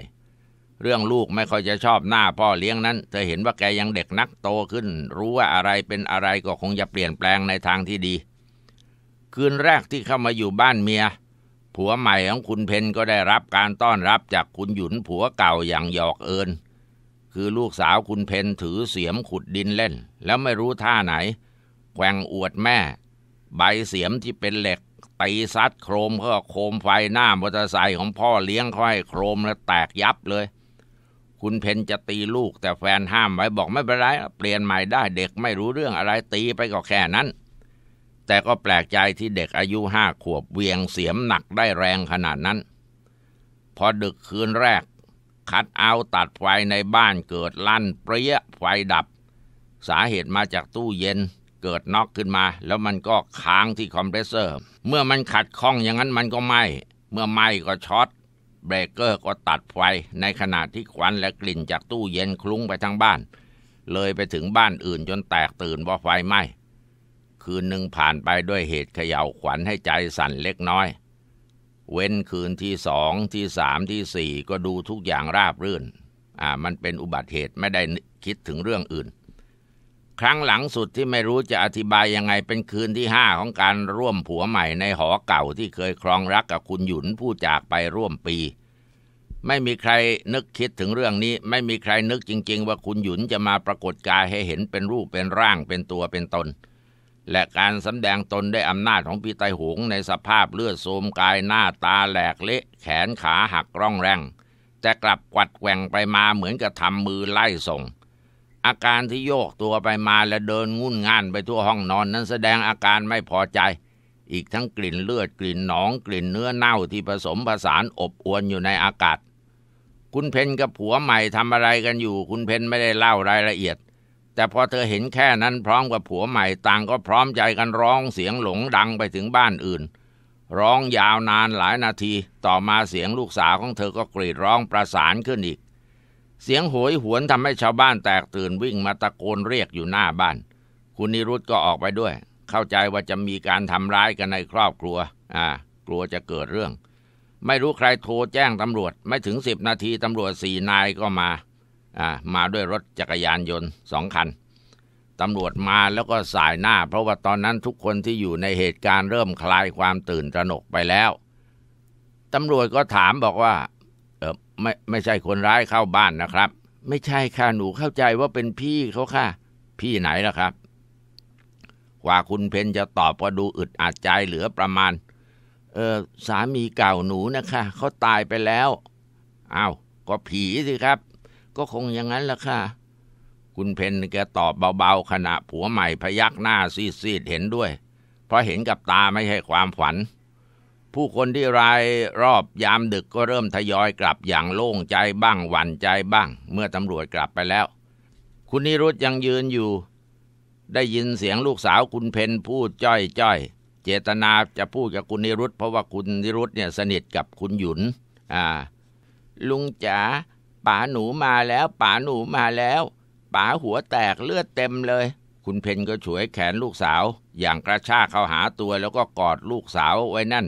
เรื่องลูกไม่ค่อยจะชอบหน้าพ่อเลี้ยงนั้นเธอเห็นว่าแกยังเด็กนักโตขึ้น รู้ว่าอะไรเป็นอะไรก็คงจะเปลี่ยนแปลงในทางที่ดีคืนแรกที่เข้ามาอยู่บ้านเมียเผัวใหม่ของคุณเพนก็ได้รับการต้อนรับจากคุณหยุนผัวเก่าอย่างหยอกเอิน คือลูกสาวคุณเพนถือเสียมขุดดินเล่น แล้วไม่รู้ท่าไหนแกวงอวดแม่ใบเสียมที่เป็นเหล็กตีซัดโครมเพื่อโคมไฟหน้ามอเตอร์ไซค์ของพ่อเลี้ยงค่อยโครมแล้วแตกยับเลย คุณเพนจะตีลูกแต่แฟนห้ามไว้บอกไม่เป็นไร เปลี่ยนใหม่ได้เด็กไม่รู้เรื่องอะไรตีไปก็แค่นั้นแต่ก็แปลกใจที่เด็กอายุห้าขวบเวียงเสียมหนักได้แรงขนาดนั้น พอดึกคืนแรก คัดเอาตัดไฟในบ้านเกิดลั่นเปรี้ยไฟดับ สาเหตุมาจากตู้เย็นเกิดน็อกขึ้นมาแล้วมันก็ค้างที่คอมเพรสเซอร์ เมื่อมันขัดข้องอย่างนั้นมันก็ไหมเมื่อไหมก็ช็อตเบรกเกอร์ก็ตัดไฟในขณะที่ควันและกลิ่นจากตู้เย็นคลุ้งไปทั้งบ้าน เลยไปถึงบ้านอื่นจนแตกตื่นว่าไฟไหม้คืนหนึ่งผ่านไปด้วยเหตุเขย่าวขวัญให้ใจสั่นเล็กน้อย เว้นคืนที่สองที่สามที่สี่ก็ดูทุกอย่างราบรื่น อ่ามันเป็นอุบัติเหตุไม่ได้คิดถึงเรื่องอื่น ครั้งหลังสุดที่ไม่รู้จะอธิบายยังไงเป็นคืนที่ห้าของการร่วมผัวใหม่ในหอเก่าที่เคยครองรักกับคุณหยุนผู้จากไปร่วมปี ไม่มีใครนึกคิดถึงเรื่องนี้ ไม่มีใครนึกจริง ๆ ว่าคุณหยุนจะมาปรากฏกายให้เห็นเป็นรูปเป็นร่างเป็นตัวเป็นตนและการสำแดงตนได้อำนาจของปีไตหงในสภาพเลือดโทมกายหน้าตาแหลกเละแขนขาหักร่องแรงแต่กลับกวัดแกว่งไปมาเหมือนกับทำมือไล่ส่ง อาการที่โยกตัวไปมาและเดินงุ่นง่านไปทั่วห้องนอนนั้นแสดงอาการไม่พอใจ อีกทั้งกลิ่นเลือดกลิ่นหนองกลิ่นเนื้อเน่าที่ผสมผสานอบอวนอยู่ในอากาศ คุณเพนกับผัวใหม่ทำอะไรกันอยู่ คุณเพนไม่ได้เล่ารายละเอียดแต่พอเธอเห็นแค่นั้นพร้อมกับผัวใหม่ต่างก็พร้อมใจกันร้องเสียงหลงดังไปถึงบ้านอื่น ร้องยาวนานหลายนาทีต่อมาเสียงลูกสาวของเธอก็กรีดร้องประสานขึ้นอีก เสียงโหยหวนทำให้ชาวบ้านแตกตื่นวิ่งมาตะโกนเรียกอยู่หน้าบ้าน คุณนิรุตก็ออกไปด้วย เข้าใจว่าจะมีการทำร้ายกันในครอบครัว อ่า กลัวจะเกิดเรื่อง ไม่รู้ใครโทรแจ้งตำรวจไม่ถึงสิบนาทีตำรวจสี่นายก็มามาด้วยรถจักรยานยนต์สองคันตำรวจมาแล้วก็สายหน้า เพราะว่าตอนนั้นทุกคนที่อยู่ในเหตุการณ์เริ่มคลายความตื่นตระหนกไปแล้วตำรวจก็ถามบอกว่า เออไม่ไม่ใช่คนร้ายเข้าบ้านนะครับ ไม่ใช่ค่ะหนูเข้าใจว่าเป็นพี่เขาค่ะพี่ไหนล่ะครับกว่าคุณเพนจะตอบก็ดูอึดอัดใจเหลือประมาณ เออสามีเก่าหนูนะคะ เขาตายไปแล้วอา้าวก็ผีสิครับก็คงอย่างนั้นละค่ะ คุณเพนแกตอบเบาๆ ขณะผัวใหม่พยักหน้าซีดๆเห็นด้วย เพราะเห็นกับตาไม่ใช่ความฝันผู้คนที่รายรอบยามดึกก็เริ่มทยอยกลับอย่างโล่งใจบ้างหวั่นใจบ้าง เมื่อตำรวจกลับไปแล้ว คุณนิรุธยังยืนอยู่ ได้ยินเสียงลูกสาวคุณเพนพูดจ้อยจ้อยเจตนาจะพูดกับคุณนิรุธเพราะว่าคุณนิรุธเนี่ยสนิทกับคุณหยุน อ่า ลุงจ๋าป๋าหนูมาแล้วป๋าหนูมาแล้วป๋าหัวแตกเลือดเต็มเลย คุณเพนก็ฉวยแขนลูกสาว อย่างกระชากเข้าหาตัวแล้วก็กอดลูกสาวไว้นั่น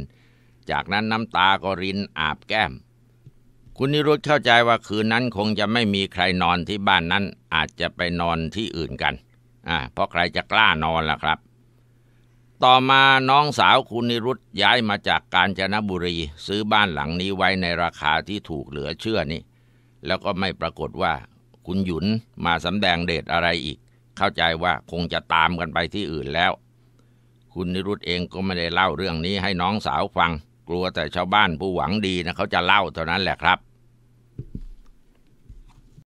จากนั้นน้ำตาก็รินอาบแก้ม คุณนิรุตเข้าใจว่าคืนนั้นคงจะไม่มีใครนอนที่บ้านนั้น อาจจะไปนอนที่อื่นกัน อ่า เพราะใครจะกล้านอนล่ะครับ ต่อมาน้องสาวคุณนิรุตย้ายมาจากกาญจนบุรี ซื้อบ้านหลังนี้ไว้ในราคาที่ถูกเหลือเชื่อนี่แล้วก็ไม่ปรากฏว่าคุณหยุนมาสำแดงเดชอะไรอีก เข้าใจว่าคงจะตามกันไปที่อื่นแล้ว คุณนิรุตเองก็ไม่ได้เล่าเรื่องนี้ให้น้องสาวฟัง กลัวแต่ชาวบ้านผู้หวังดีนะเขาจะเล่าเท่านั้นแหละครับ